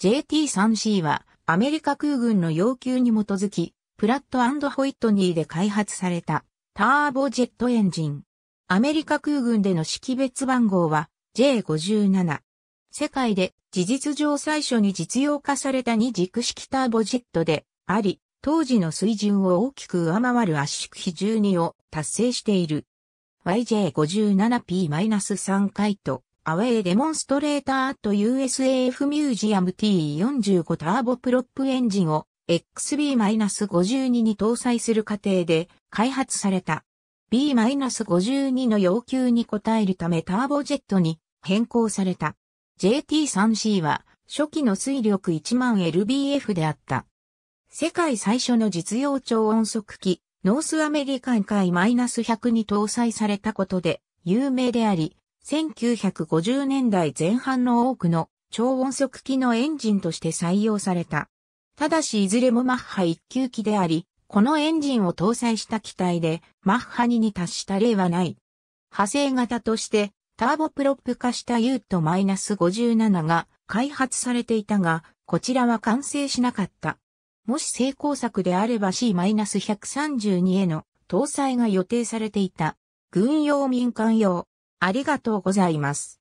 JT3C はアメリカ空軍の要求に基づき、プラットホイットニーで開発されたターボジェットエンジン。アメリカ空軍での識別番号は J57。世界で事実上最初に実用化された二軸式ターボジェットであり、当時の水準を大きく上回る圧縮比12を達成している。YJ57P-3 回とアウェイデモンストレーターと USAF ミュージアム T45 ターボプロップエンジンを XB-52 に搭載する過程で開発された。B-52 の要求に応えるためターボジェットに変更された。JT3C は初期の水力1万 lbf であった。世界最初の実用超音速機、ノースアメリカン海 -100 に搭載されたことで有名であり、1950年代前半の多くの超音速機のエンジンとして採用された。ただしいずれもマッハ1級機であり、このエンジンを搭載した機体でマッハ2に達した例はない。派生型としてターボプロップ化したユート -57 が開発されていたが、こちらは完成しなかった。もし成功作であれば C-132 への搭載が予定されていた。軍用民間用、ありがとうございます。